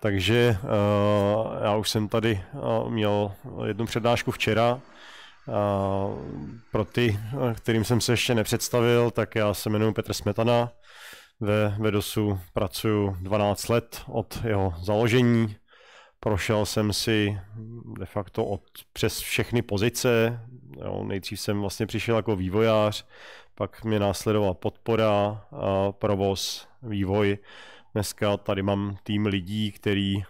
Takže eh, já už jsem tady eh, měl jednu přednášku včera. Eh, pro ty, kterým jsem se ještě nepředstavil, tak já se jmenuji Petr Smetana. Ve Vedosu pracuji 12 let od jeho založení. Prošel jsem si de facto od, přes všechny pozice. Jo, nejdřív jsem vlastně přišel jako vývojář, pak mě následovala podpora, provoz, vývoj Dneska tady mám tým lidí, který uh,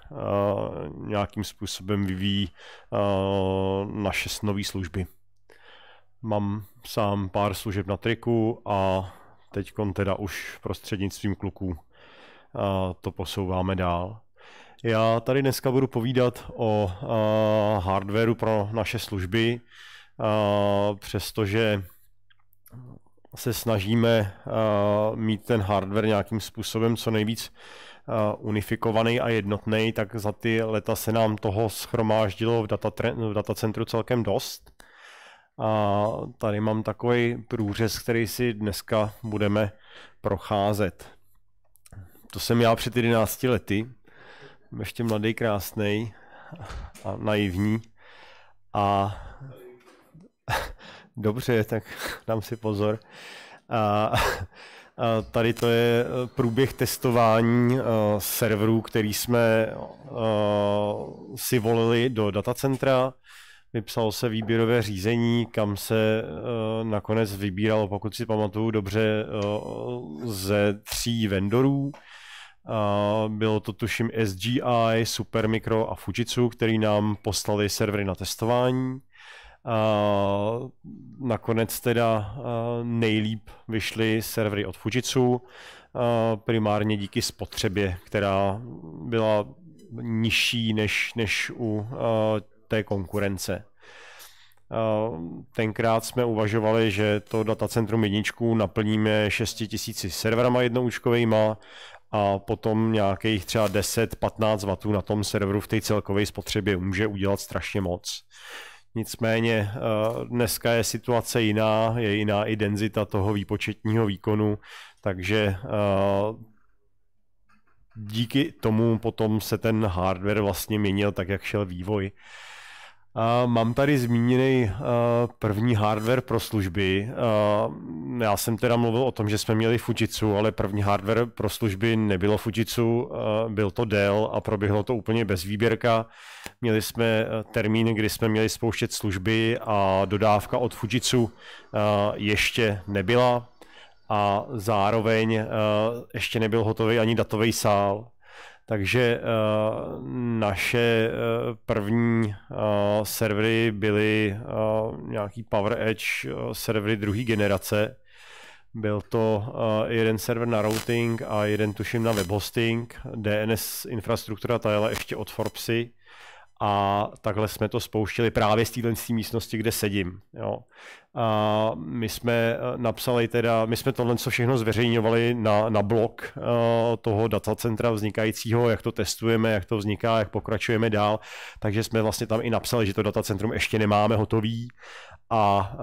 nějakým způsobem vyvíjí uh, naše nové služby. Mám sám pár služeb na triku a teď teda už prostřednictvím kluků uh, to posouváme dál. Já tady dneska budu povídat o uh, hardwareu pro naše služby, uh, přestože se snažíme eh, mít ten hardware nějakým způsobem co nejvíc eh, unifikovaný a jednotný, tak za ty leta se nám toho schromáždilo v, datatren- v datacentru celkem dost. A tady mám takový průřez, který si dneska budeme procházet. To jsem já před 11 lety, ještě mladý, krásný a naivní. A dobře, tak dám si pozor. A, a tady to je eh, průběh testování eh, serverů, který jsme eh, si volili do datacentra. Vypsalo se výběrové řízení, kam se nakonec vybíralo, pokud si pamatuju dobře, ze tří vendorů. Bylo to tuším SGI, Supermicro a Fujitsu, který nám poslali servery na testování. A nakonec teda nejlíp vyšly servery od Fujitsu, primárně díky spotřebě, která byla nižší než, než u té konkurence. Tenkrát jsme uvažovali, že to datacentrum jedničku naplníme 6000 serverama jednoučkovejma a potom nějakých třeba 10-15 W na tom serveru v té celkové spotřebě může udělat strašně moc. Uh, Nicméně eh, dneska je situace jiná, je jiná i denzita toho výpočetního výkonu, takže eh, díky tomu potom se ten hardware vlastně měnil tak, jak šel vývoj mám tady zmíněný eh, první hardware pro služby. Eh, já jsem teda mluvil o tom, že jsme měli Fujitsu, ale první hardware pro služby nebylo Fujitsu, eh, byl to Dell a proběhlo to úplně bez výběrka. Měli jsme termín, kdy jsme měli spouštět služby a dodávka od Fujitsu ještě nebyla a zároveň ještě nebyl hotový ani datový sál takže eh, naše eh, první eh, servery byly nějaký Power Edge servery druhé generace. Byl to jeden server na routing a jeden tuším na webhosting. DNS infrastruktura ta jela ještě od Forbesy a takhle jsme to spouštili právě z téhle místnosti, kde sedím. Jo. A my jsme eh, napsali teda, my jsme tohle co všechno zveřejňovali na, na blog uh, toho datacentra vznikajícího, jak to testujeme, jak to vzniká, jak pokračujeme dál, takže jsme vlastně tam i napsali, že to datacentrum ještě nemáme hotový a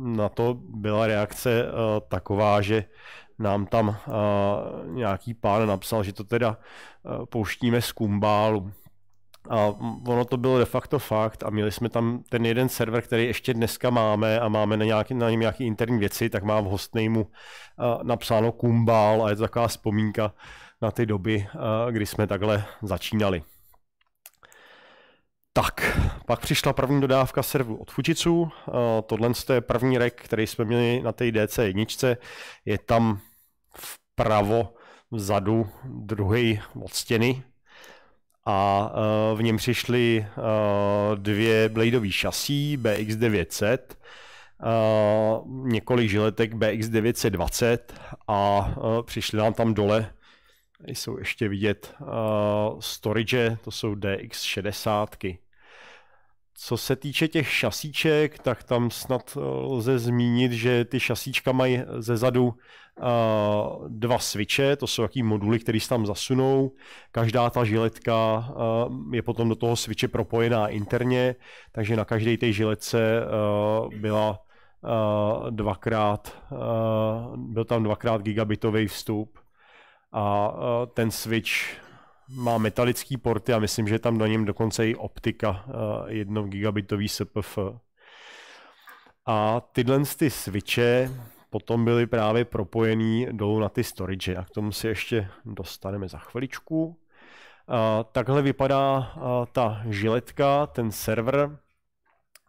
uh, na to byla reakce uh, taková, že nám tam nějaký pán napsal, že to teda pouštíme z kumbálu. A ono to bylo de facto fakt a měli jsme tam ten jeden server, který ještě dneska máme a máme na, nějaký, na něm nějaké interní věci, tak mám v hostnému eh, napsáno Kumbál a je to taková vzpomínka na ty doby, eh, kdy jsme takhle začínali. Tak, pak přišla první dodávka serveru od Fujitsu. Eh, tohle je první rek, který jsme měli na té DC1. Je tam vpravo vzadu druhý od stěny, a eh, v něm přišly eh, dvě bladeové šasí BX900, eh, několik žiletek BX920 a přišly nám tam dole jsou ještě vidět uh, storage, to jsou DX60. Co se týče těch šasíček, tak tam snad eh, lze zmínit, že ty šasíčka mají ze zadu eh, dva switche, to jsou jaký moduly, které se tam zasunou. Každá ta žiletka eh, je potom do toho switche propojená interně, takže na každé té žiletce byla dvakrát, byl tam dvakrát gigabitový vstup a ten switch má metalický porty a myslím, že tam na něm dokonce i optika eh, jedno gigabitový SPF. A tyhle ty switche potom byly právě propojený dolů na ty storage a k tomu si ještě dostaneme za chviličku. A eh, takhle vypadá eh, ta žiletka, ten server.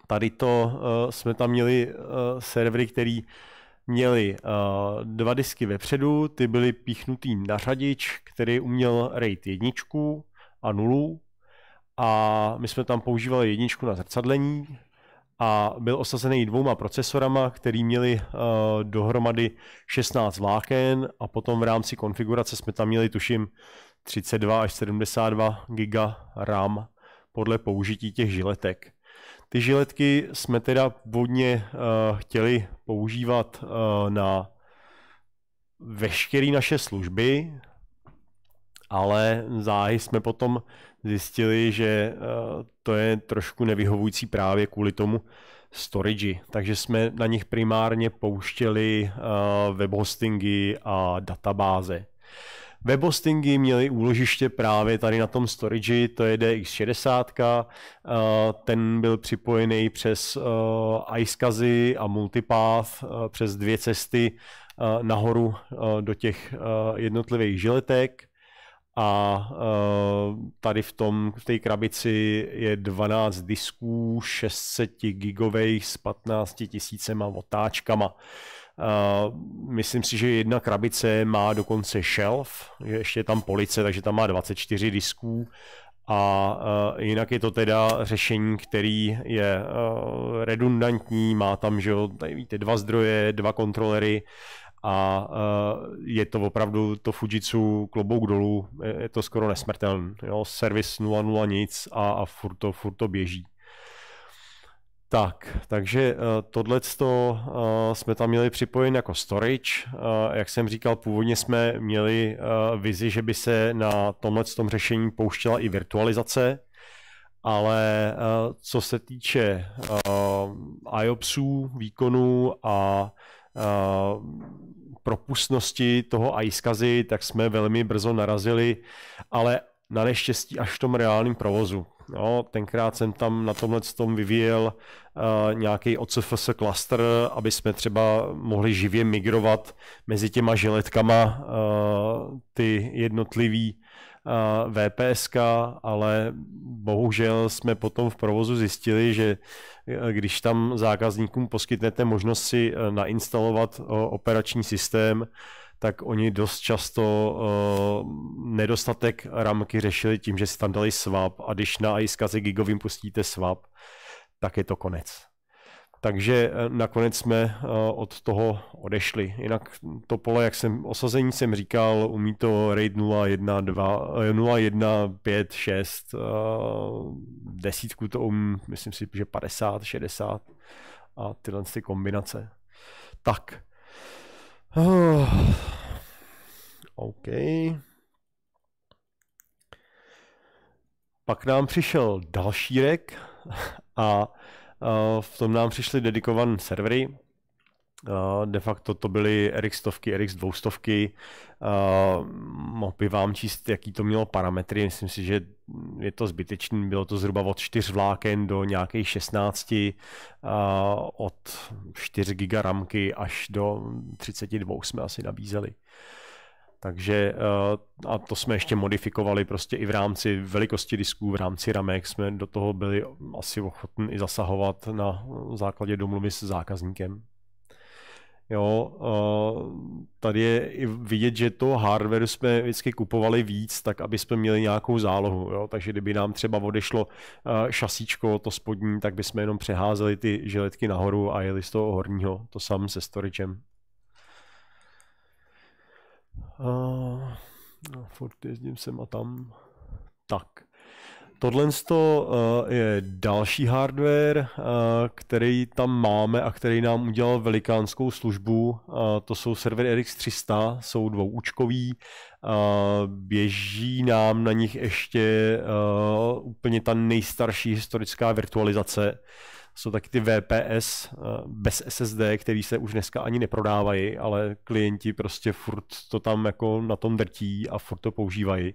Tady to jsme tam měli servery, který měli uh, dva disky vepředu, ty byly píchnutý na řadič, který uměl RAID jedničku a nulu a my jsme tam používali jedničku na zrcadlení a byl osazený dvouma procesorama, který měli uh, dohromady 16 vláken a potom v rámci konfigurace jsme tam měli tuším 32 až 72 GB RAM podle použití těch žiletek. Ty žiletky jsme teda původně uh, chtěli používat uh, na veškeré naše služby, ale záhy jsme potom zjistili, že uh, to je trošku nevyhovující právě kvůli tomu storage. Takže jsme na nich primárně pouštěli uh, webhostingy a databáze. Webhostingy měly úložiště právě tady na tom storage, to je DX60, eh, ten byl připojený přes eh, iSCSI a Multipath, eh, přes dvě cesty nahoru do těch jednotlivých žiletek a tady v, tom, v té krabici je 12 disků 600 gigových s 15 tisícema otáčkama. Eh, myslím si, že jedna krabice má dokonce shelf, že ještě je tam police, takže tam má 24 disků. A uh, jinak je to teda řešení, který je uh, redundantní, má tam, že jo, tady víte, dva zdroje, dva kontrolery a uh, je to opravdu to Fujitsu klobouk dolů, je, je to skoro nesmrtelný, jo, servis 0.0 nic a, a furt, to, furt to běží. Tak, takže eh, tohle eh, jsme tam měli připojen jako storage. Eh, jak jsem říkal, původně jsme měli vizi, že by se na tomhle tom řešení pouštěla i virtualizace, ale co se týče IOPSů, výkonu a propustnosti toho iSCSI, tak jsme velmi brzo narazili, ale na neštěstí až v tom reálném provozu. Jo, no, tenkrát jsem tam na tomhle tom vyvíjel uh, nějaký OCFS cluster, aby jsme třeba mohli živě migrovat mezi těma žiletkama uh, ty jednotlivý uh, eh, VPSK, ale bohužel jsme potom v provozu zjistili, že když tam zákazníkům poskytnete možnost si nainstalovat operační systém, tak oni dost často uh, nedostatek ramky řešili tím, že si tam dali swap a když na iSCSI gigovým pustíte swap, tak je to konec. Takže eh, nakonec jsme eh, od toho odešli. Jinak to pole, jak jsem osazení jsem říkal, umí to RAID 0, 1, 2, 0, 1 5, 6, desítku to umí, myslím si, že 50, 60 a tyhle ty kombinace. Tak, OK. Pak nám přišel další rek a v tom nám přišly dedikované servery. De facto to byly RX stovky, RX dvoustovky mohl by vám číst, jaký to mělo parametry. Myslím si, že je to zbytečný. Bylo to zhruba od 4 vláken do nějakých 16, od 4 GB ramky až do 32 jsme asi nabízeli. Takže e, a to jsme ještě modifikovali prostě i v rámci velikosti disků, v rámci ramek jsme do toho byli asi ochotni i zasahovat na základě domluvy s zákazníkem. Jo, tady je i vidět, že to hardware jsme vždycky kupovali víc, tak aby jsme měli nějakou zálohu. Jo? Takže kdyby nám třeba odešlo šasíčko, to spodní, tak bychom jenom přeházeli ty žiletky nahoru a jeli z toho horního, to sam se storagem. Uh, no, furt jezdím sem a tam. Tak. Tohle eh, je další hardware, eh, který tam máme a který nám udělal velikánskou službu. Eh, to jsou servery RX 300, jsou dvouúčkový. Běží nám na nich ještě úplně ta nejstarší historická virtualizace jsou taky ty VPS eh, bez SSD, který se už dneska ani neprodávají, ale klienti prostě furt to tam jako na tom drtí a furt to používají.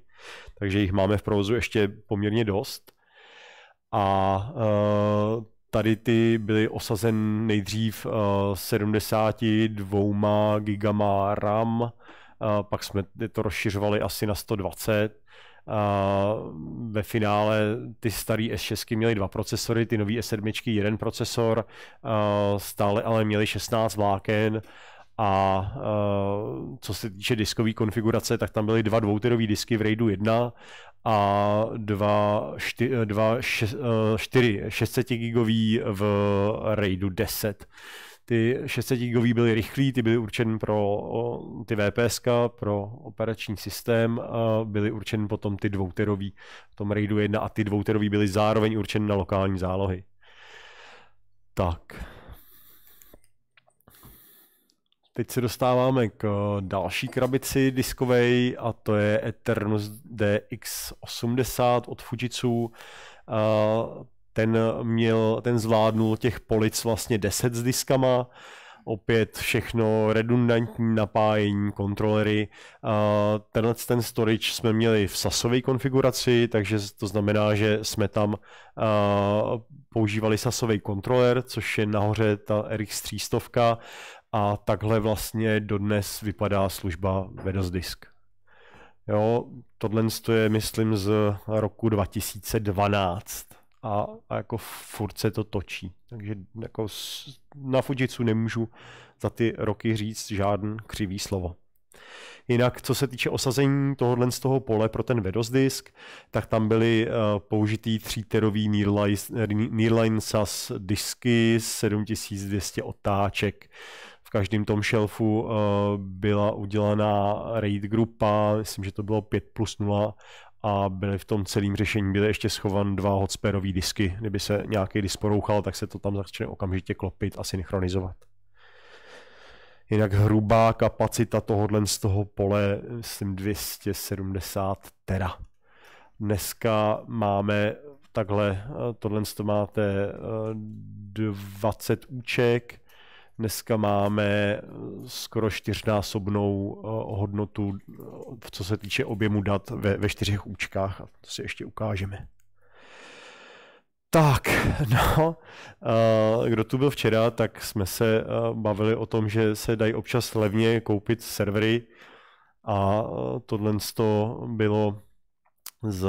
Takže jich máme v provozu ještě poměrně dost. A eh, tady ty byly osazen nejdřív 72 eh, GB RAM, pak jsme to rozšiřovali asi na 120 ve finále ty starý S6 měly dva procesory, ty nový S7 jeden procesor, stále ale měly 16 vláken a co se týče diskové konfigurace, tak tam byly dva dvouterové disky v RAIDu 1 a dva, šty, dva šest, e, čtyři 600 gigový v RAIDu 10. Ty 600 gigový byly rychlí, ty byly určeny pro ty VPS, pro operační systém, a byly určeny potom ty dvouterový v tom RAIDu 1 a ty dvouterový byly zároveň určeny na lokální zálohy. Tak. Teď se dostáváme k další krabici diskovej a to je Eternus DX80 od Fujitsu ten, měl, ten zvládnul těch polic vlastně 10 s diskama, opět všechno redundantní napájení, kontrolery. Tenhle ten storage jsme měli v sasové konfiguraci, takže to znamená, že jsme tam používali sasový kontroler, což je nahoře ta RX 300 a takhle vlastně dodnes vypadá služba Vedos Disk. Jo, tohle je, myslím, z roku 2012 a, a jako furt se to točí. Takže jako na Fujitsu nemůžu za ty roky říct žádný křivý slovo. Jinak, co se týče osazení tohohle z toho pole pro ten Vedos disk, tak tam byly uh, použitý tříterový Nearline, Nearline SAS disky, 7200 otáček. V každém tom shelfu uh, eh, byla udělaná RAID grupa, myslím, že to bylo 5 plus 0 a byly v tom celém řešení, byly ještě schovan dva hotspurové disky. Kdyby se nějaký disk porouchal, tak se to tam začne okamžitě klopit a synchronizovat. Jinak hrubá kapacita tohohle z toho pole, myslím 270 tera. Dneska máme takhle, eh, tohle to máte 20 eh, úček, Dneska máme eh, skoro čtyřnásobnou eh, hodnotu, eh, co se týče objemu dat ve, ve čtyřech účkách a to si ještě ukážeme. Tak, no, kdo tu byl včera, tak jsme se bavili o tom, že se dají občas levně koupit servery a tohle bylo z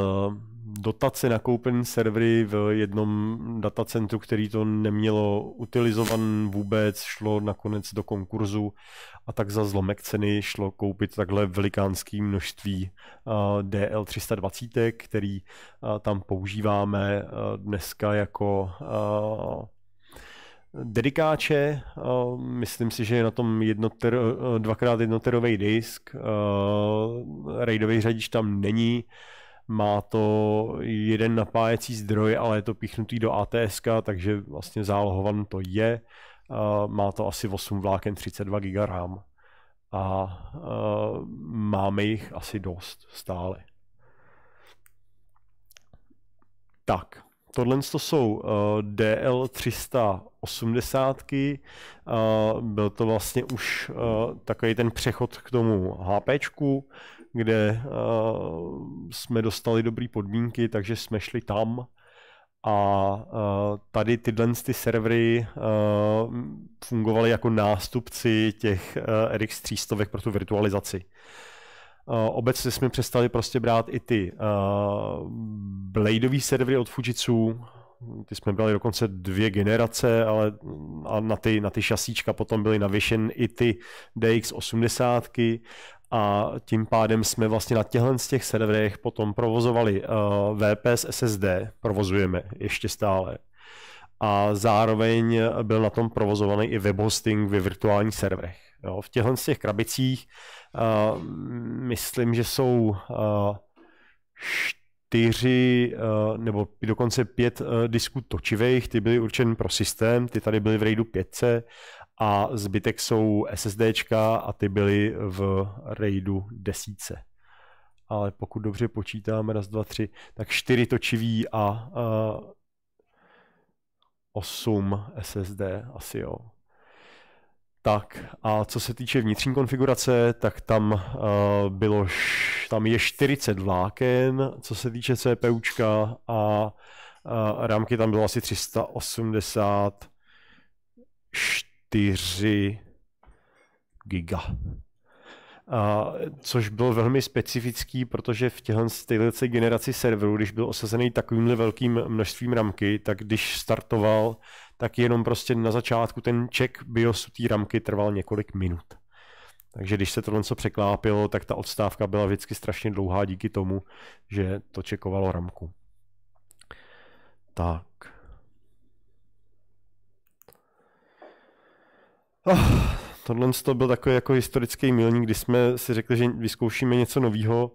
dotace na koupení servery v jednom datacentru, který to nemělo utilizovan vůbec, šlo nakonec do konkurzu a tak za zlomek ceny šlo koupit takhle velikánské množství DL320, který tam používáme dneska jako dedikáče, myslím si, že je na tom jednoter, dvakrát jednoterový disk, raidový řadič tam není, má to jeden napájecí zdroj, ale je to píchnutý do ATS, takže vlastně zálohovan to je. Má to asi 8 vláken 32 GB RAM a máme jich asi dost stále. Tak, Tohle to jsou eh, DL380, eh, byl to vlastně už eh, takový ten přechod k tomu HPčku, kde uh, jsme dostali dobré podmínky, takže jsme šli tam. A uh, tady tyhle ty servery uh, fungovaly jako nástupci těch uh, RX 300 pro tu virtualizaci. Uh, obecně jsme přestali prostě brát i ty uh, bladeové servery od Fujitsu, ty jsme brali dokonce dvě generace, ale mm, a na, ty, na ty šasíčka potom byly navěšen i ty DX80 a tím pádem jsme vlastně na těchto z těch serverech potom provozovali uh, eh, VPS SSD, provozujeme ještě stále. A zároveň byl na tom provozovaný i Webhosting ve virtuálních serverech. Jo, v těchto z těch krabicích uh, myslím, že jsou uh, čtyři nebo dokonce pět disků točivých, ty byly určen pro systém, ty tady byly v RAIDu 5 a zbytek jsou SSDčka a ty byly v RAIDu desíce. Ale pokud dobře počítáme raz, dva, tři, tak čtyři točivý a uh, osm SSD asi jo. Tak a co se týče vnitřní konfigurace, tak tam uh, bylo, š, tam je 40 vláken, co se týče CPUčka a uh, rámky tam bylo asi 384 4 giga. A, což bylo velmi specifický, protože v této generaci serverů, když byl osazený takovýmhle velkým množstvím ramky, tak když startoval, tak jenom prostě na začátku ten ček BIOSu té ramky trval několik minut. Takže když se to něco překlápilo, tak ta odstávka byla vždycky strašně dlouhá díky tomu, že to čekovalo ramku. Tak. Oh, tohle to byl takový jako historický milník, kdy jsme si řekli, že vyzkoušíme něco nového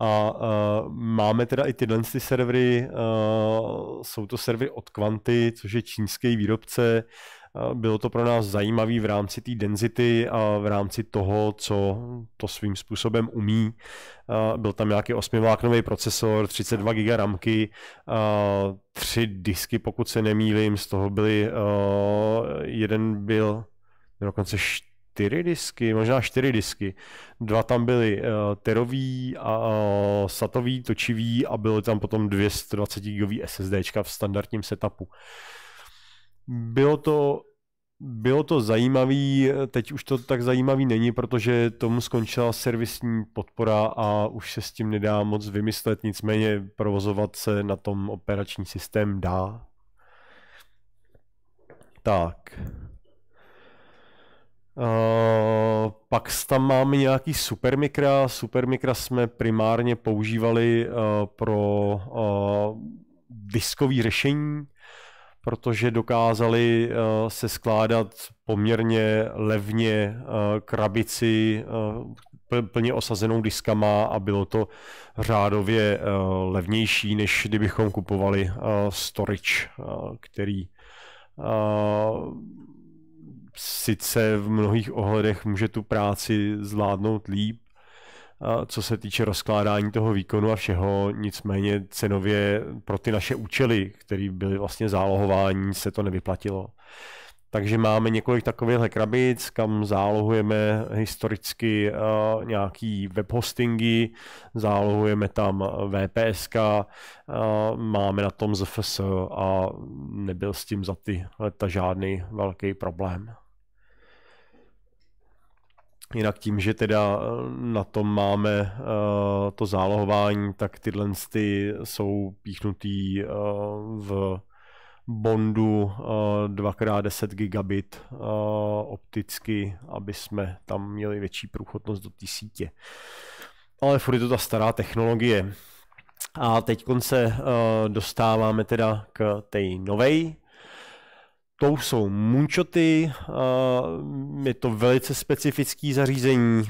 a uh, máme teda i tyhle ty servery, uh, jsou to servery od Quanty, což je čínský výrobce, uh, bylo to pro nás zajímavé v rámci té density a v rámci toho, co to svým způsobem umí. Uh, byl tam nějaký osmivláknový procesor, 32 GB ramky, uh, tři disky, pokud se nemýlím, z toho byly, uh, jeden byl dokonce čtyři disky, možná čtyři disky. Dva tam byly uh, terový a uh, satový, točivý a byly tam potom 220 gigový SSDčka v standardním setupu. Bylo to bylo to zajímavý, teď už to tak zajímavý není, protože tomu skončila servisní podpora a už se s tím nedá moc vymyslet, nicméně provozovat se na tom operační systém dá. Tak. Uh, pak tam máme nějaký supermikra. Supermikra jsme primárně používali uh, pro uh, diskové řešení, protože dokázali uh, se skládat poměrně levně uh, krabici uh, plně osazenou diskama a bylo to řádově uh, levnější, než kdybychom kupovali uh, storage, uh, který uh, sice v mnohých ohledech může tu práci zvládnout líp, co se týče rozkládání toho výkonu a všeho, nicméně cenově pro ty naše účely, které byly vlastně zálohování, se to nevyplatilo. Takže máme několik takových krabic, kam zálohujeme historicky nějaký webhostingy, zálohujeme tam VPSK, máme na tom ZFS a nebyl s tím za ty leta žádný velký problém. Jinak tím, že teda eh, na tom máme uh, to zálohování, tak tyhle ty jsou píchnutý uh, v bondu uh, 2x10 gigabit uh, opticky, aby jsme tam měli větší průchodnost do té sítě. Ale furt je to ta stará technologie. A teď se uh, dostáváme teda k té nové Tou jsou munčoty, je to velice specifický zařízení.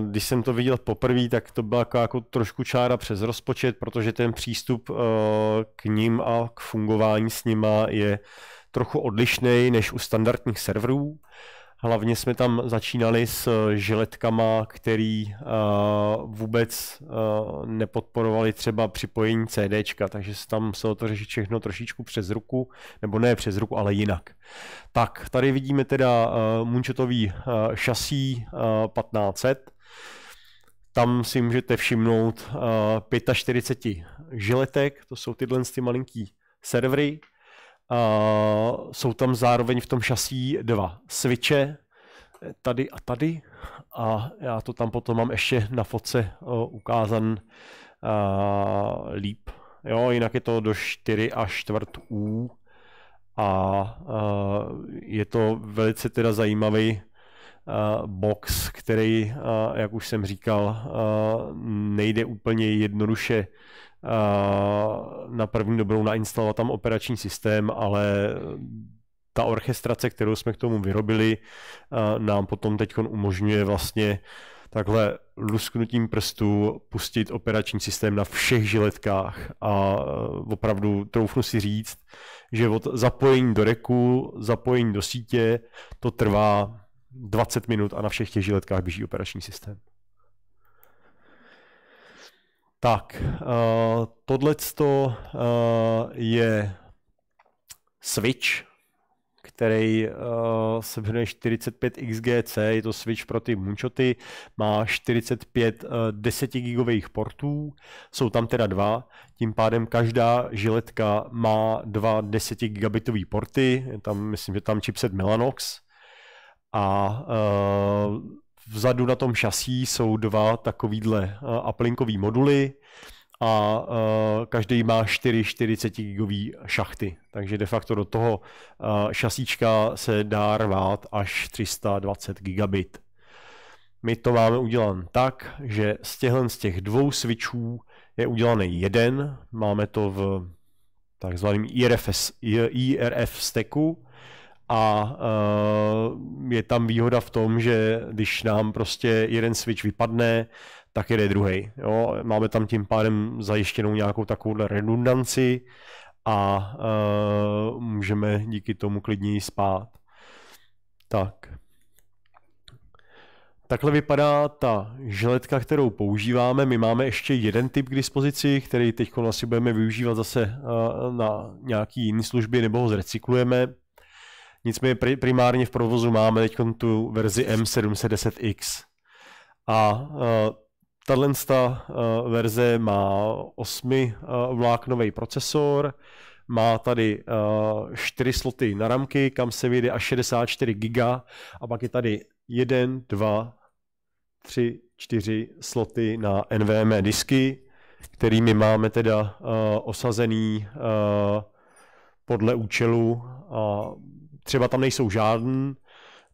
Když jsem to viděl poprvé, tak to byla jako trošku čára přes rozpočet, protože ten přístup k ním a k fungování s nima je trochu odlišný než u standardních serverů. Hlavně jsme tam začínali s eh, žiletkama, který uh, vůbec uh, nepodporovali třeba připojení CD, takže se tam muselo to řešit všechno trošičku přes ruku, nebo ne přes ruku, ale jinak. Tak, tady vidíme teda uh, Moonshotový uh, šasí uh, 1500. Tam si můžete všimnout uh, 45 žiletek, to jsou tyhle ty malinký servery. Uh, jsou tam zároveň v tom šasí dva switche, eh, tady a tady. A já to tam potom mám ještě na fotce uh, ukázan uh, líp. Jo, jinak je to do 4 a čtvrt U a uh, je to velice teda zajímavý uh, box, který, uh, jak už jsem říkal, uh, nejde úplně jednoduše na první dobrou nainstalovat tam operační systém, ale eh, ta orchestrace, kterou jsme k tomu vyrobili, eh, nám potom teď umožňuje vlastně takhle lusknutím prstů pustit operační systém na všech žiletkách a eh, opravdu troufnu si říct, že od zapojení do reku, zapojení do sítě, to trvá 20 minut a na všech těch žiletkách běží operační systém. Tak, uh, uh, je switch, který uh, se jmenuje 45XGC, je to switch pro ty moonshoty, má 45 uh, 10 gigových portů, jsou tam teda dva, tím pádem každá žiletka má dva 10 gigabitové porty, tam myslím, že tam chipset Melanox a uh, vzadu na tom šasí jsou dva takovýhle eh, aplinkový moduly a eh, každý má 4 40 gigový šachty. Takže de facto do toho eh, šasíčka se dá rvát až 320 gigabit. My to máme udělan tak, že z těchto z těch dvou switchů je udělaný jeden, máme to v takzvaném IRFS, IRF stacku a uh, je tam výhoda v tom, že když nám prostě jeden switch vypadne, tak jede druhý. Máme tam tím pádem zajištěnou nějakou takovou redundanci a uh, můžeme díky tomu klidněji spát. Tak. Takhle vypadá ta žiletka, kterou používáme. My máme ještě jeden typ k dispozici, který teď asi budeme využívat zase eh, na nějaký jiný služby nebo ho zrecyklujeme. Nicméně primárně v provozu máme teď tu verzi M710X. A uh, tahle uh, verze má 8 uh, vláknový procesor, má tady uh, 4 sloty na ramky, kam se vyjde až 64 GB a pak je tady 1, 2, 3, 4 sloty na NVMe disky, kterými máme teda uh, osazený uh, podle účelu a Třeba tam nejsou žádný,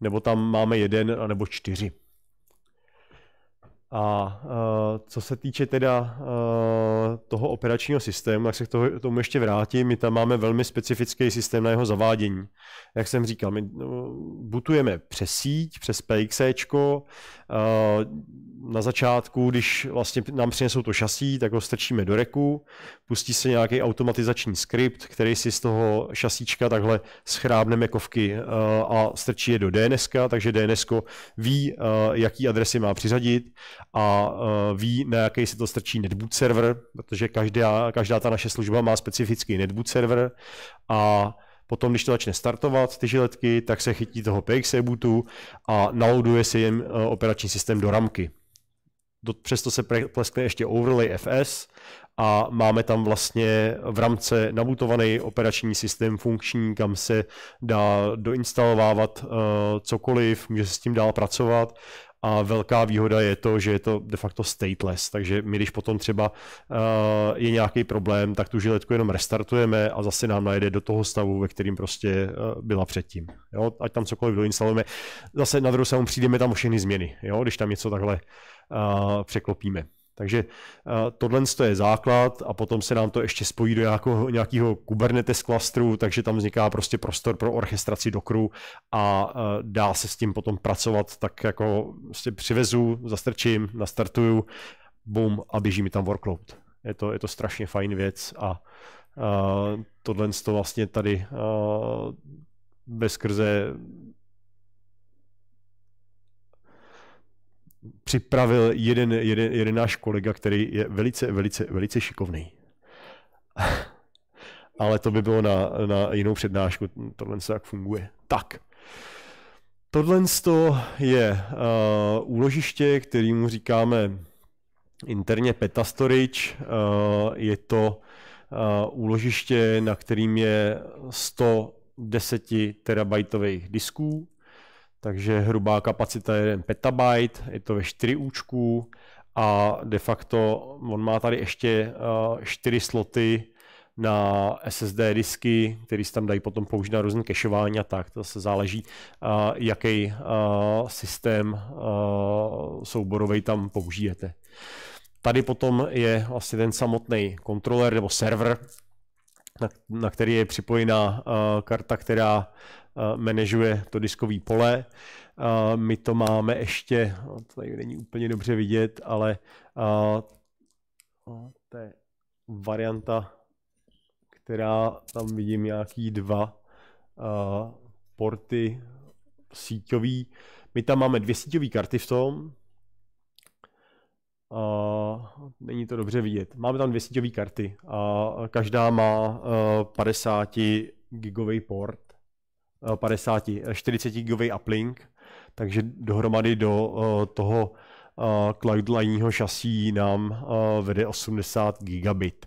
nebo tam máme jeden, nebo čtyři. A uh, co se týče teda uh, toho operačního systému, tak se k toho, tomu ještě vrátím. My tam máme velmi specifický systém na jeho zavádění. Jak jsem říkal, my no, butujeme přes síť, přes PXE, Eh, na začátku, když vlastně nám přinesou to šasí, tak ho strčíme do reku, pustí se nějaký automatizační skript, který si z toho šasíčka takhle schrábneme kovky eh, a strčí je do DNS, takže DNS ví, eh, jaký adresy má přiřadit a ví, na jaký se to strčí netboot server, protože každá, každá ta naše služba má specifický netboot server a Potom, když to začne startovat, ty žiletky, tak se chytí toho PXE bootu a naloaduje si jim eh, operační systém do ramky. Přesto se pleskne ještě overlay FS a máme tam vlastně v rámce nabutovaný operační systém funkční, kam se dá doinstalovávat eh, cokoliv, může se s tím dál pracovat a velká výhoda je to, že je to de facto stateless, takže my když potom třeba uh, je nějaký problém, tak tu žiletku jenom restartujeme a zase nám najde do toho stavu, ve kterým prostě uh, byla předtím. Jo? Ať tam cokoliv doinstalujeme. Zase na druhou stranu přijdeme tam o všechny změny, jo? když tam něco takhle uh, překlopíme. Takže eh, tohle je základ a potom se nám to ještě spojí do nějakého, nějakého Kubernetes klastru, takže tam vzniká prostě prostor pro orchestraci dokru a eh, dá se s tím potom pracovat, tak jako si prostě přivezu, zastrčím, nastartuju, bum a běží mi tam workload. Je to, je to strašně fajn věc a a eh, tohle vlastně tady bez bezkrze připravil jeden, jeden, jeden náš kolega, který je velice, velice, velice šikovný. Ale to by bylo na, na jinou přednášku, tohle se tak funguje. Tak. Tohle je uh, úložiště, kterýmu říkáme interně Storage. Uh, je to uh, úložiště, na kterým je 110 terabajtových disků takže hrubá kapacita je 1 petabyte, je to ve 4 účků a de facto on má tady ještě 4 eh, sloty na SSD disky, které se tam dají potom použít na různé kešování a tak. To se záleží, eh, jaký eh, systém souborový tam použijete. Tady potom je vlastně ten samotný kontroler nebo server, na, který je připojená karta, která manažuje to diskový pole. My to máme ještě, no, to tady není úplně dobře vidět, ale to je varianta, která tam vidím nějaký dva porty síťový. My tam máme dvě síťové karty v tom, Uh, není to dobře vidět. Máme tam dvě síťové karty a každá má uh, 50 gigový port 50, 40 gigový uplink, takže dohromady do eh, toho eh, cloudlineního šasí nám eh, vede 80 gigabit.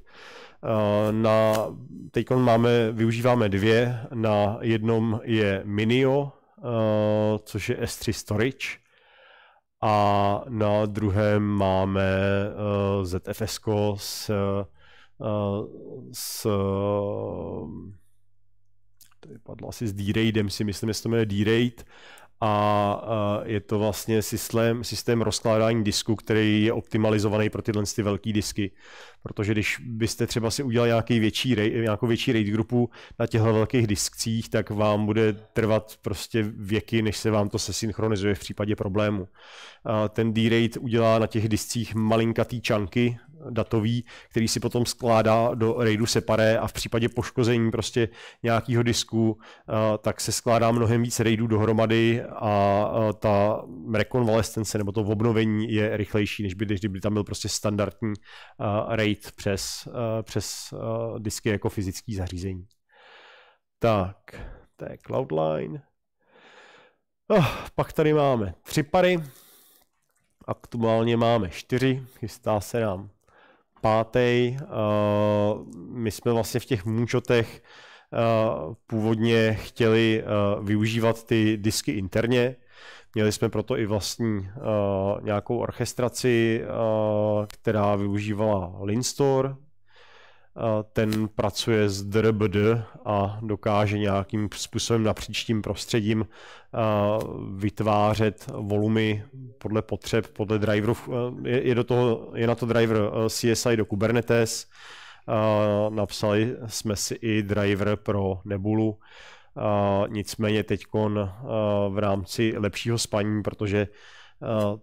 Na, teď máme, využíváme dvě, na jednom je Minio, což je S3 Storage, a na druhém máme ZFS s, s vypadlo asi s D-Raidem, si myslím, jestli to jmenuje D-Raid a je to vlastně systém, systém rozkládání disku, který je optimalizovaný pro tyhle ty velké disky. Protože když byste třeba si udělali nějaký větší, nějakou větší raid grupu na těchto velkých diskcích, tak vám bude trvat prostě věky, než se vám to sesynchronizuje v případě problému. A ten D-RAID udělá na těch diskcích malinkatý čanky datový, který si potom skládá do RAIDu separé a v případě poškození prostě nějakého disku, tak se skládá mnohem víc RAIDů dohromady a ta rekonvalescence nebo to obnovení je rychlejší, než by, když by tam byl prostě standardní RAID být přes, eh, přes eh, disky jako fyzické zařízení. Tak, to je Cloudline. Oh, pak tady máme tři pary. Aktuálně máme čtyři, chystá se nám pátý. Eh, my jsme vlastně v těch můčotech původně chtěli využívat ty disky interně, Měli jsme proto i vlastní uh, nějakou orchestraci, uh, která využívala Linstore. Uh, ten pracuje s DRBD a dokáže nějakým způsobem napříč tím prostředím uh, vytvářet volumy podle potřeb, podle driverů. Uh, je, je, do toho, je na to driver uh, CSI do Kubernetes. Uh, napsali jsme si i driver pro Nebulu nicméně teď uh, v rámci lepšího spaní, protože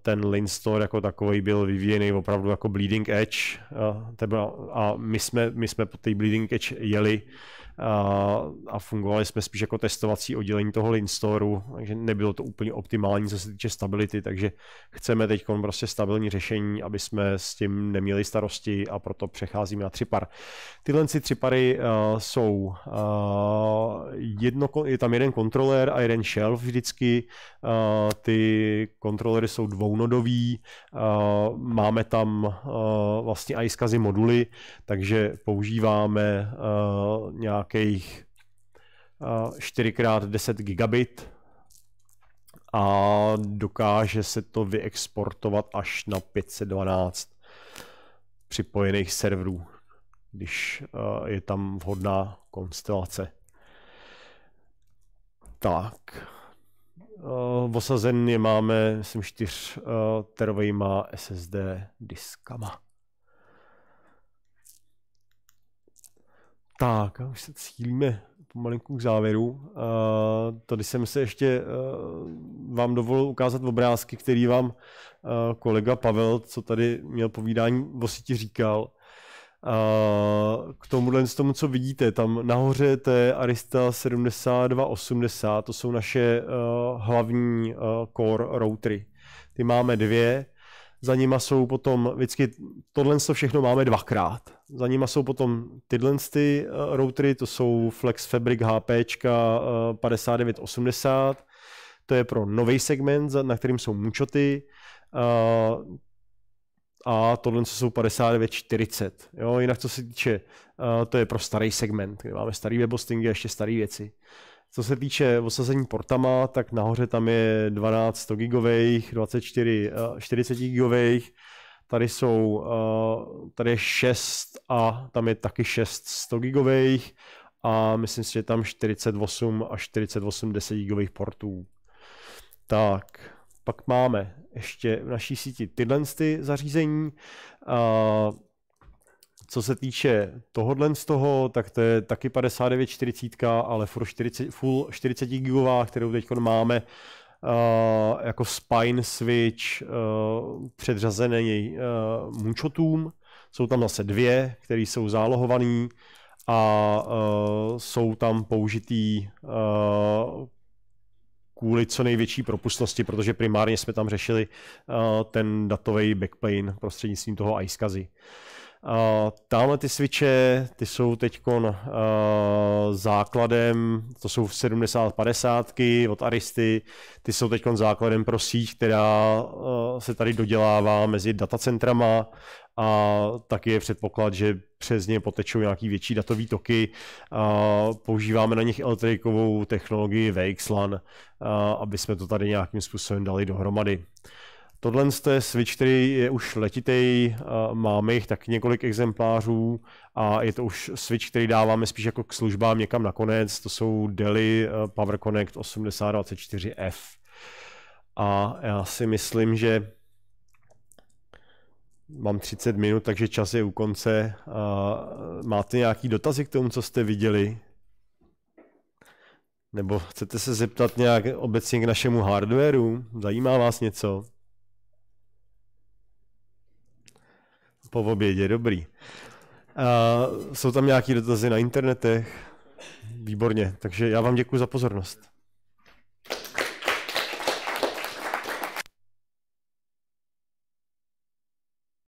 ten ten Store jako takový byl vyvíjený opravdu jako bleeding edge a my jsme, my jsme po té bleeding edge jeli a fungovali jsme spíš jako testovací oddělení toho Linstoru, takže nebylo to úplně optimální, co se týče stability, takže chceme teď prostě stabilní řešení, aby jsme s tím neměli starosti a proto přecházíme na tripar. Tyhle tři pary uh, jsou uh, jedno, je tam jeden kontroler a jeden shelf vždycky. Uh, ty kontrolery jsou dvounodový, uh, máme tam uh, vlastně i skazy moduly, takže používáme uh, nějak nějakých 4x10 eh, gigabit a dokáže se to vyexportovat až na 512 připojených serverů, když eh, je tam vhodná konstelace. Tak. Eh, osazen je máme, myslím, 4 terovejma SSD diskama. Tak, už se cílíme pomalinku k závěru. Tady jsem se ještě eh, vám dovolil ukázat obrázky, který vám eh, kolega Pavel, co tady měl povídání o síti, říkal. K tomuhle, z tomu, co vidíte, tam nahoře to je Arista 7280, to jsou naše eh, hlavní core routery. Ty máme dvě, za nima jsou potom vždycky, tohle všechno máme dvakrát. Za nima jsou potom tyhle ty eh, routery, to jsou Flex Fabric HP 5980, eh, to je pro nový segment, na kterým jsou mučoty eh, a tohle jsou 5940. Jo, jinak co se týče, to je pro starý segment, kde máme starý webhostingy a ještě staré věci. Co se týče osazení portama, tak nahoře tam je 12 100 gigových, 24 40 gigových, tady jsou, eh, tady je 6 a tam je taky 6 100 gigových a myslím si, že tam 48 a 48 10 gigových portů. Tak, pak máme ještě v naší síti tyhle ty zařízení. Uh, co se týče tohohle z toho, tak to je taky 5940, ale full 40, full 40 gigová, kterou teď máme uh, jako spine switch uh, předřazený uh, eh, moonshotům. Jsou tam zase dvě, které jsou zálohované a uh, jsou tam použitý uh, kvůli co největší propustnosti, protože primárně jsme tam řešili uh, ten datový backplane prostřednictvím toho iSCSI. Uh, tamhle ty switche, ty jsou teď uh, základem, to jsou 70-50 od Aristy, ty jsou teď základem pro síť, která uh, se tady dodělává mezi datacentrama a taky je předpoklad, že přes ně potečou nějaký větší datové toky. používáme na nich elektrikovou technologii VXLAN, aby jsme to tady nějakým způsobem dali dohromady. Tohle je Switch, který je už letitý, máme jich tak několik exemplářů a je to už Switch, který dáváme spíš jako k službám někam nakonec, to jsou Deli eh, Power Connect 8024F. A já si myslím, že mám 30 minut, takže čas je u konce. Máte nějaký dotazy k tomu, co jste viděli? Nebo chcete se zeptat nějak obecně k našemu hardwareu? Zajímá vás něco? Po obědě, dobrý. A jsou tam nějaké dotazy na internetech? Výborně, takže já vám děkuji za pozornost.